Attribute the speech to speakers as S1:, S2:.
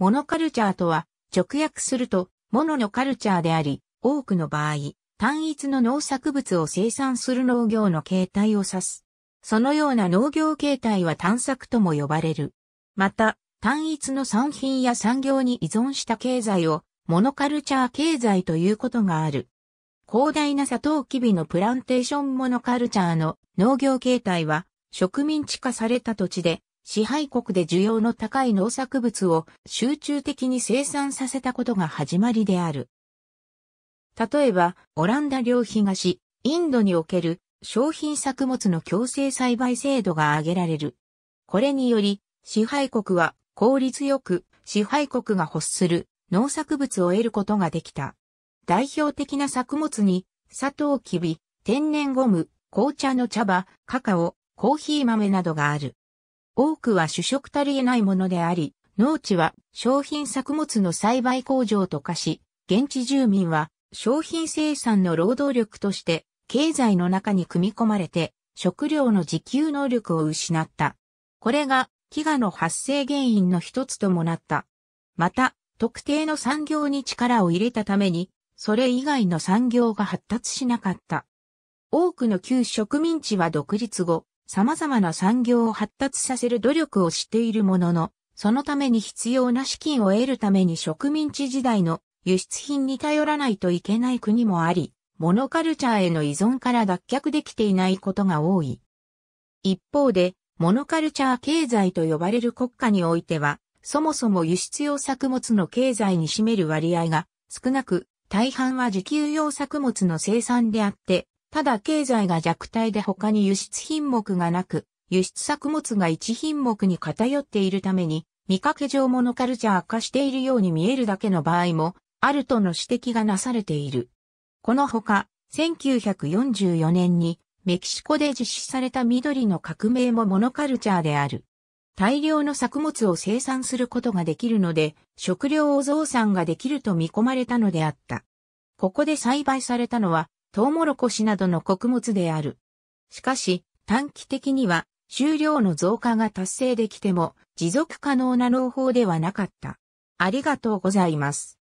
S1: モノカルチャーとは、直訳すると、モノのカルチャーであり、多くの場合、単一の農作物を生産する農業の形態を指す。そのような農業形態は探索とも呼ばれる。また、単一の産品や産業に依存した経済を、モノカルチャー経済ということがある。広大なサトウキビのプランテーションモノカルチャーの農業形態は、植民地化された土地で支配国で需要の高い農作物を集中的に生産させたことが始まりである。例えば、オランダ領東、インドにおける商品作物の強制栽培制度が挙げられる。これにより、支配国は効率よく支配国が欲する農作物を得ることができた。代表的な作物に、砂糖キビ、天然ゴム、紅茶の茶葉、カカオ、コーヒー豆などがある。多くは主食足り得ないものであり、農地は商品作物の栽培工場と化し、現地住民は商品生産の労働力として経済の中に組み込まれて食料の自給能力を失った。これが飢餓の発生原因の一つともなった。また、特定の産業に力を入れたために、それ以外の産業が発達しなかった。多くの旧植民地は独立後、様々な産業を発達させる努力をしているものの、そのために必要な資金を得るために植民地時代の輸出品に頼らないといけない国もあり、モノカルチャーへの依存から脱却できていないことが多い。一方で、モノカルチャー経済と呼ばれる国家においては、そもそも輸出用作物の経済に占める割合が少なく、大半は自給用作物の生産であって、ただ経済が弱体で他に輸出品目がなく、輸出作物が一品目に偏っているために、見かけ上モノカルチャー化しているように見えるだけの場合も、あるとの指摘がなされている。このほか、1944年にメキシコで実施された緑の革命もモノカルチャーである。大量の作物を生産することができるので、食料を増産ができると見込まれたのであった。ここで栽培されたのは、トウモロコシなどの穀物である。しかし、短期的には、収量の増加が達成できても、持続可能な農法ではなかった。ありがとうございます。